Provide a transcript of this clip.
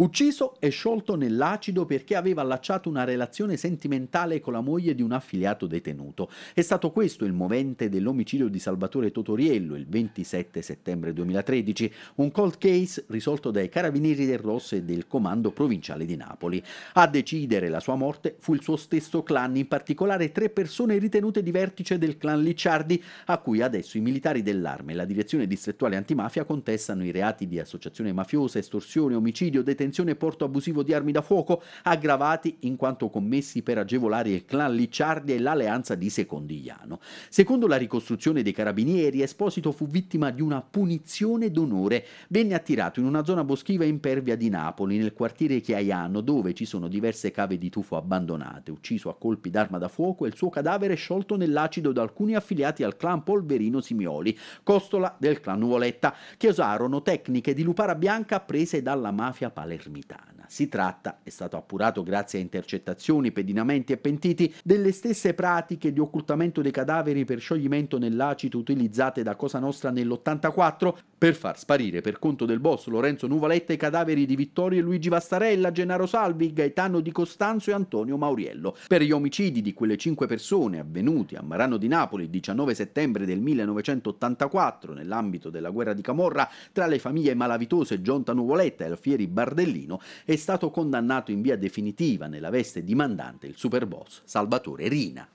Ucciso e sciolto nell'acido perché aveva allacciato una relazione sentimentale con la moglie di un affiliato detenuto. È stato questo il movente dell'omicidio di Salvatore Totoriello il 27 settembre 2013, un cold case risolto dai carabinieri del Rosso e del comando provinciale di Napoli. A decidere la sua morte fu il suo stesso clan, in particolare tre persone ritenute di vertice del clan Licciardi, a cui adesso i militari dell'arma e la direzione distrettuale antimafia contestano i reati di associazione mafiosa, estorsione, omicidio, detenzione detenzione e porto abusivo di armi da fuoco, aggravati in quanto commessi per agevolare il clan Licciardi e l'alleanza di Secondigliano. Secondo la ricostruzione dei carabinieri, Esposito fu vittima di una punizione d'onore. Venne attirato in una zona boschiva impervia di Napoli, nel quartiere Chiaiano, dove ci sono diverse cave di tufo abbandonate, ucciso a colpi d'arma da fuoco e il suo cadavere sciolto nell'acido da alcuni affiliati al clan Polverino Simioli, costola del clan Nuvoletta, che usarono tecniche di lupara bianca prese dalla mafia palestinese. limitada. Si tratta, è stato appurato grazie a intercettazioni, pedinamenti e pentiti, delle stesse pratiche di occultamento dei cadaveri per scioglimento nell'acito utilizzate da Cosa Nostra nell'84 per far sparire per conto del boss Lorenzo Nuvaletta i cadaveri di Vittorio e Luigi Vastarella, Gennaro Salvi, Gaetano Di Costanzo e Antonio Mauriello. Per gli omicidi di quelle cinque persone avvenuti a Marano di Napoli il 19 settembre del 1984 nell'ambito della guerra di Camorra tra le famiglie malavitose Gionta Nuvoletta e Alfieri Bardellino è stato condannato in via definitiva nella veste di mandante il superboss Salvatore Rina.